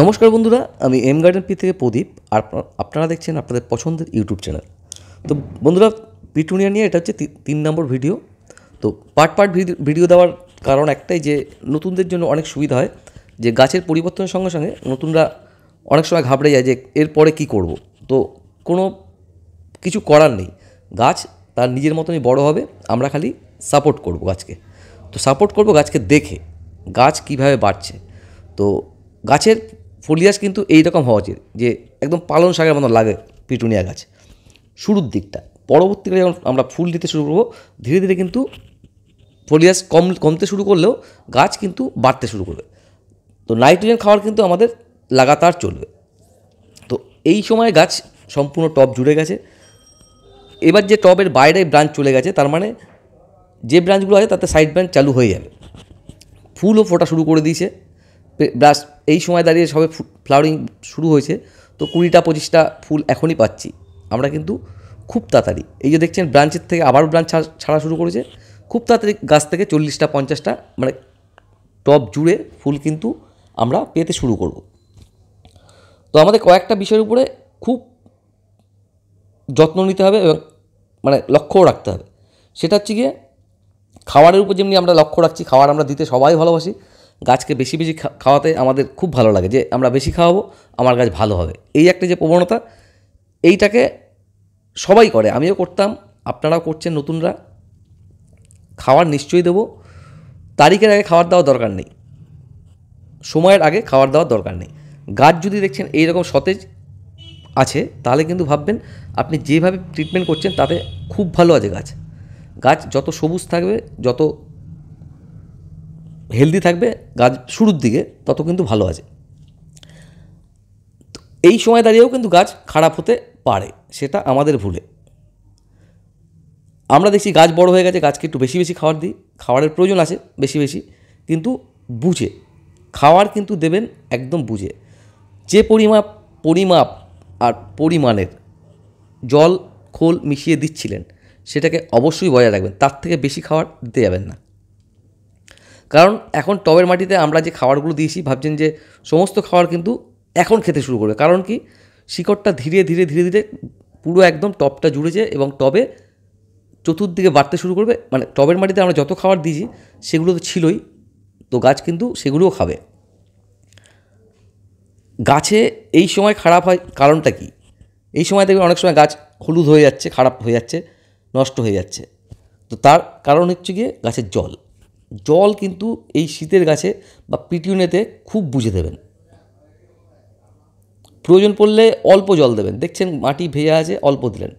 নমস্কার বন্ধুরা আমি এম গার্ডেন পি থেকে প্রদীপ আর আপনারা দেখছেন আপনাদের পছন্দের ইউটিউব চ্যানেল তো বন্ধুরা পিটুনিয়া নিয়ে এটা হচ্ছে তিন নম্বর ভিডিও তো পার্ট পার্ট ভিডিও দেওয়ার কারণ একটাই যে নতুনদের জন্য অনেক সুবিধা হয় যে গাছের পরিবর্তনের সঙ্গে সঙ্গে নতুনরা অনেক সময় ঘাবড়ে যায় যে এরপরে কি করব তো কোনো কিছু করার নেই গাছ তার নিজের মতনই বড় হবে আমরা খালি সাপোর্ট করব গাছকে তো সাপোর্ট করব গাছকে দেখে গাছ কিভাবে বাড়ছে তো গাছের ফলিয়াস কিন্তু এইরকম হওয়া উচিত যে একদম পালন শাকের মতো লাগে পিটুনিয়া গাছ শুরুর দিকটা পরবর্তীকালে যখন আমরা ফুল দিতে শুরু করবো ধীরে ধীরে কিন্তু ফলিয়াস কম কমতে শুরু করলেও গাছ কিন্তু বাড়তে শুরু করবে তো নাইট্রোজেন খাওয়ার কিন্তু আমাদের লাগাতার চলবে তো এই সময় গাছ সম্পূর্ণ টপ জুড়ে গেছে এবার যে টবের বাইরে ব্রাঞ্চ চলে গেছে তার মানে যে ব্রাঞ্চগুলো আছে তাতে সাইড ব্রাঞ্চ চালু হয়ে যাবে ফুলও ফোটা শুরু করে দিয়েছে ব্রাশ এই সময় দাঁড়িয়ে সবে ফ্লাওয়ারিং শুরু হয়েছে তো কুড়িটা পঁচিশটা ফুল এখনই পাচ্ছি আমরা কিন্তু খুব তাড়াতাড়ি এই যে দেখছেন ব্রাঞ্চের থেকে আবার ব্রাঞ্চ ছাড়া শুরু করেছে খুব তাড়াতাড়ি গাছ থেকে চল্লিশটা পঞ্চাশটা মানে টপ জুড়ে ফুল কিন্তু আমরা পেতে শুরু করব তো আমাদের কয়েকটা বিষয়ের উপরে খুব যত্ন নিতে হবে এবং মানে লক্ষ্যও রাখতে হবে সেটা হচ্ছে গিয়ে খাবারের উপর যেমনি আমরা লক্ষ্য রাখছি খাবার আমরা দিতে সবাই ভালোবাসি গাছকে বেশি বেশি খাওয়াতে আমাদের খুব ভালো লাগে যে আমরা বেশি খাওয়াবো আমার গাছ ভালো হবে এই একটা যে প্রবণতা এইটাকে সবাই করে আমিও করতাম আপনারাও করছেন নতুনরা খাওয়ার নিশ্চয়ই দেবো তারিখের আগে খাবার দেওয়ার দরকার নেই সময়ের আগে খাবার দেওয়ার দরকার নেই গাছ যদি দেখছেন এইরকম সতেজ আছে তাহলে কিন্তু ভাববেন আপনি যেভাবে ট্রিটমেন্ট করছেন তাতে খুব ভালো আছে গাছ গাছ যত সবুজ থাকবে যত হেলদি থাকবে গাছ শুরুর দিকে তত কিন্তু ভালো আছে এই সময় দাঁড়িয়েও কিন্তু গাছ খারাপ হতে পারে সেটা আমাদের ভুলে আমরা দেখছি গাছ বড় হয়ে গেছে গাছকে একটু বেশি বেশি খাবার দিই খাবারের প্রয়োজন আছে বেশি বেশি কিন্তু বুঝে খাওয়ার কিন্তু দেবেন একদম বুঝে যে পরিমাপ পরিমাপ আর পরিমাণের জল খোল মিশিয়ে দিচ্ছিলেন সেটাকে অবশ্যই বজায় রাখবেন তার থেকে বেশি খাবার দিতে যাবেন না কারণ এখন টবের মাটিতে আমরা যে খাবারগুলো দিয়েছি ভাবছেন যে সমস্ত খাবার কিন্তু এখন খেতে শুরু করবে কারণ কি শিকড়টা ধীরে ধীরে ধীরে ধীরে পুরো একদম টপটা জুড়েছে এবং টবে চতুর্দিকে বাড়তে শুরু করবে মানে টবের মাটিতে আমরা যত খাবার দিয়েছি সেগুলো তো ছিলই তো গাছ কিন্তু সেগুলোও খাবে গাছে এই সময় খারাপ হয় কারণটা কি এই সময় দেখবেন অনেক সময় গাছ হলুদ হয়ে যাচ্ছে খারাপ হয়ে যাচ্ছে নষ্ট হয়ে যাচ্ছে তো তার কারণ হচ্ছে গিয়ে গাছের জল জল কিন্তু এই শীতের গাছে বা পিটিউনেতে খুব বুঝে দেবেন প্রয়োজন পড়লে অল্প জল দেবেন দেখছেন মাটি ভেজা আছে অল্প দিলেন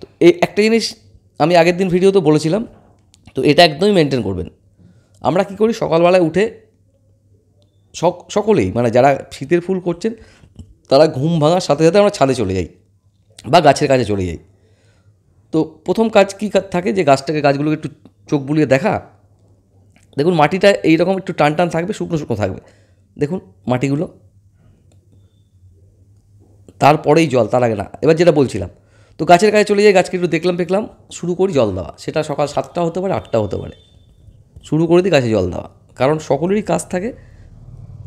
তো এই একটা জিনিস আমি আগের দিন ভিডিও তো বলেছিলাম তো এটা একদমই মেনটেন করবেন আমরা কি করি সকালবেলায় উঠে সকলেই মানে যারা শীতের ফুল করছেন তারা ঘুম ভাঙার সাথে সাথে আমরা ছাদে চলে যাই বা গাছের কাছে চলে যাই তো প্রথম কাজ কী থাকে যে গাছটাকে গাছগুলোকে একটু চোখ বুলিয়ে দেখা দেখুন মাটিটা এইরকম একটু টান টান থাকবে শুকনো শুকনো থাকবে দেখুন মাটিগুলো তারপরেই জল তার আগে না এবার যেটা বলছিলাম তো গাছের কাছে চলে যাই গাছকে একটু দেখলাম ফেকলাম শুরু করি জল দেওয়া সেটা সকাল সাতটা হতে পারে আটটা হতে পারে শুরু করে দিই গাছে জল দেওয়া কারণ সকলেরই কাজ থাকে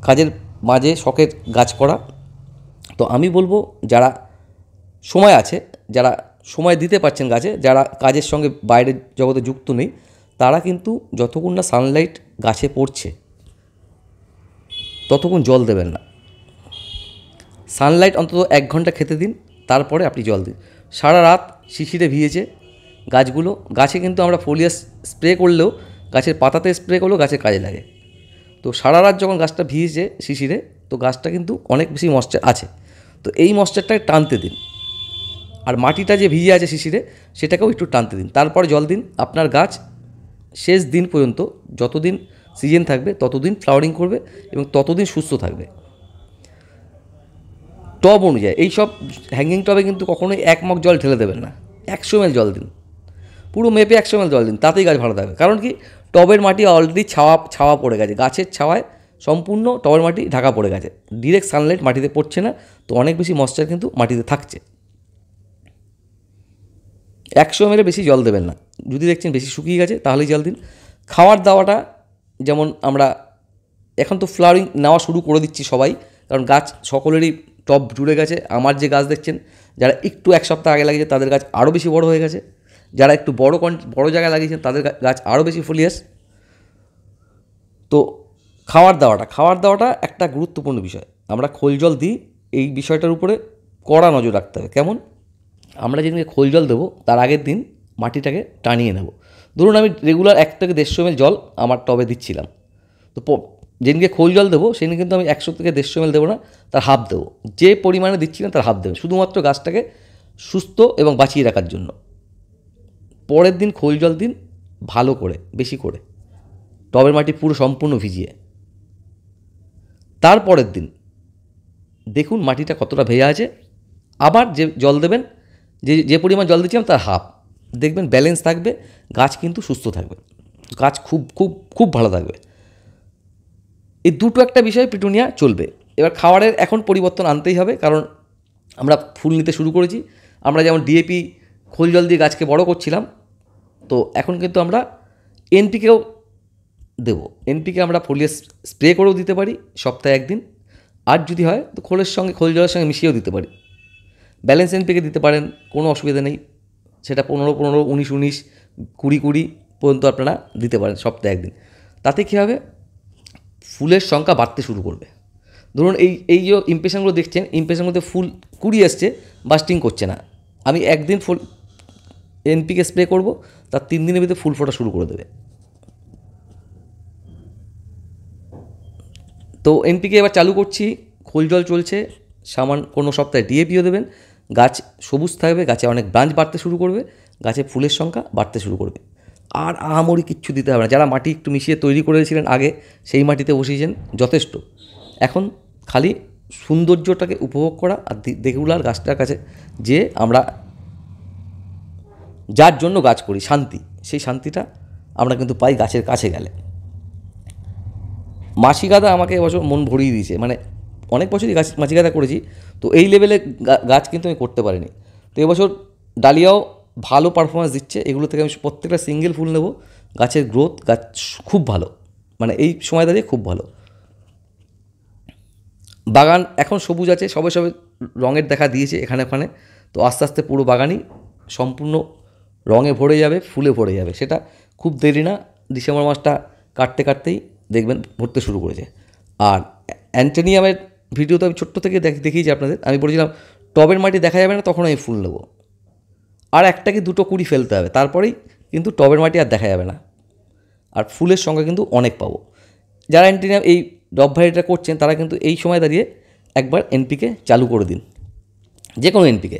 কাজের মাঝে শখের গাছ করা তো আমি বলবো যারা সময় আছে যারা সময় দিতে পারছেন গাছে যারা কাজের সঙ্গে বাইরের জগতে যুক্ত নেই তারা কিন্তু যতক্ষণ না সানলাইট গাছে পড়ছে ততক্ষণ জল দেবেন না সানলাইট অন্তত এক ঘন্টা খেতে দিন তারপরে আপনি জল দিন সারা রাত শিশিরে ভিজেছে গাছগুলো গাছে কিন্তু আমরা ফোলিয়াস স্প্রে করলেও গাছের পাতাতে স্প্রে করলেও গাছে কাজে লাগে তো সারা রাত যখন গাছটা ভিজেছে শিশিরে তো গাছটা কিন্তু অনেক বেশি মশ্চার আছে তো এই মশ্চারটাকে টানতে দিন আর মাটিটা যে ভিজে আছে শিশিরে সেটাকেও একটু টানতে দিন তারপর জল দিন আপনার গাছ শেষ দিন পর্যন্ত যতদিন সিজন থাকবে ততদিন ফ্লাওয়ারিং করবে এবং ততদিন সুস্থ থাকবে টব অনুযায়ী এই সব হ্যাঙ্গিং টবে কিন্তু কখনোই এক মগ জল ঢেলে দেবেন না একশো এমএল জল দিন পুরো মেপে একশো এমএল জল দিন তাতেই গাছ ভালো থাকবে কারণ কি টবের মাটি অলরেডি ছাওয়া ছাওয়া পড়ে গেছে গাছের ছাওয়ায় সম্পূর্ণ টবের মাটি ঢাকা পড়ে গেছে ডিরেক্ট সানলাইট মাটিতে পড়ছে না তো অনেক বেশি ময়শ্চার কিন্তু মাটিতে থাকছে একশো এমএলের বেশি জল দেবেন না যদি দেখছেন বেশি শুকিয়ে গেছে তাহলেই জল দিন খাওয়ার দাওয়াটা যেমন আমরা এখন তো ফ্লাওয়ারিং নেওয়া শুরু করে দিচ্ছি সবাই কারণ গাছ সকলেরই টপ জুড়ে গেছে আমার যে গাছ দেখছেন যারা একটু এক সপ্তাহ আগে লাগিয়েছে তাদের গাছ আরও বেশি বড় হয়ে গেছে যারা একটু বড় কন বড় জায়গায় লাগিয়েছেন তাদের গাছ আরও বেশি ফুলিয়াস তো খাওয়ার দাওয়াটা খাওয়ার দাওয়াটা একটা গুরুত্বপূর্ণ বিষয় আমরা খোল জল দিই এই বিষয়টার উপরে কড়া নজর রাখতে হবে কেমন আমরা যেদিনকে খোল জল দেবো তার আগের দিন মাটিটাকে টানিয়ে নেব ধরুন আমি রেগুলার এক থেকে দেড়শো এমএল জল আমার টবে দিচ্ছিলাম তো যেদিনকে খোল জল দেবো সেদিন কিন্তু আমি একশো থেকে দেড়শো এমএল দেবো না তার হাফ দেবো যে পরিমাণে দিচ্ছি না তার হাফ দেবেন শুধুমাত্র গাছটাকে সুস্থ এবং বাঁচিয়ে রাখার জন্য পরের দিন খোল জল দিন ভালো করে বেশি করে টবের মাটি পুরো সম্পূর্ণ ভিজিয়ে তারপরের দিন দেখুন মাটিটা কতটা ভেজা আছে আবার যে জল দেবেন যে যে পরিমাণ জল দিচ্ছিলাম তার হাফ দেখবেন ব্যালেন্স থাকবে গাছ কিন্তু সুস্থ থাকবে গাছ খুব খুব খুব ভালো থাকবে এই দুটো একটা বিষয় পিটুনিয়া চলবে এবার খাবারের এখন পরিবর্তন আনতেই হবে কারণ আমরা ফুল নিতে শুরু করেছি আমরা যেমন ডিএপি খোল জল দিয়ে গাছকে বড় করছিলাম তো এখন কিন্তু আমরা এনপিকেও দেব এনপিকে আমরা ফুলিয়ে স্প্রে করেও দিতে পারি সপ্তাহে একদিন আর যদি হয় তো খোলের সঙ্গে খোল জলের সঙ্গে মিশিয়েও দিতে পারি ব্যালেন্স পেকে দিতে পারেন কোনো অসুবিধা নেই সেটা পনেরো পনেরো উনিশ উনিশ কুড়ি কুড়ি পর্যন্ত আপনারা দিতে পারেন সপ্তাহে একদিন তাতে কী হবে ফুলের সংখ্যা বাড়তে শুরু করবে ধরুন এই এই যে ইম্প্রেশনগুলো দেখছেন ইমপ্রেশনগুলোতে ফুল কুড়ি আসছে বাস্টিং করছে না আমি একদিন ফুল এনপিকে স্প্রে করব তার তিন দিনের ভিতরে ফুল ফোটা শুরু করে দেবে তো এনপিকে এবার চালু করছি খোল জল চলছে সামান কোনো সপ্তাহে ডিএপিও দেবেন গাছ সবুজ থাকবে গাছে অনেক ব্রাঞ্চ বাড়তে শুরু করবে গাছে ফুলের সংখ্যা বাড়তে শুরু করবে আর আহামরি কিচ্ছু দিতে হবে না যারা মাটি একটু মিশিয়ে তৈরি করেছিলেন আগে সেই মাটিতে বসিয়েছেন যথেষ্ট এখন খালি সৌন্দর্যটাকে উপভোগ করা আর রেগুলার গাছটার কাছে যে আমরা যার জন্য গাছ করি শান্তি সেই শান্তিটা আমরা কিন্তু পাই গাছের কাছে গেলে মাসি গাদা আমাকে এবছর মন ভরিয়ে দিয়েছে মানে অনেক বছরই গাছ মাছি গাদা করেছি তো এই লেভেলে গাছ কিন্তু আমি করতে পারিনি তো এবছর ডালিয়াও ভালো পারফরমেন্স দিচ্ছে এগুলো থেকে আমি প্রত্যেকটা সিঙ্গেল ফুল নেব গাছের গ্রোথ গাছ খুব ভালো মানে এই সময় দাঁড়িয়ে খুব ভালো বাগান এখন সবুজ আছে সবে সবে রঙের দেখা দিয়েছে এখানে ওখানে তো আস্তে আস্তে পুরো বাগানই সম্পূর্ণ রঙে ভরে যাবে ফুলে ভরে যাবে সেটা খুব দেরি না ডিসেম্বর মাসটা কাটতে কাটতেই দেখবেন ভরতে শুরু করেছে আর অ্যান্টেনিয়ামের ভিডিও তো আমি ছোট্ট থেকে দেখিয়েছি আপনাদের আমি বলেছিলাম টবের মাটি দেখা যাবে না তখন আমি ফুল নেবো আর একটাকে দুটো কুড়ি ফেলতে হবে তারপরেই কিন্তু টবের মাটি আর দেখা যাবে না আর ফুলের সংখ্যা কিন্তু অনেক পাবো যারা অ্যান্টিনিয়াম এই ডব ভাইটা করছেন তারা কিন্তু এই সময় দাঁড়িয়ে একবার এনপিকে চালু করে দিন যে কোনো এনপিকে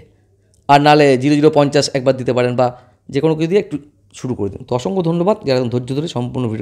আর নালে জিরো জিরো পঞ্চাশ একবার দিতে পারেন বা যে কোনো কিছু দিয়ে একটু শুরু করে দিন তো অসংখ্য ধন্যবাদ যারা ধৈর্য ধরে সম্পূর্ণ ভিডিও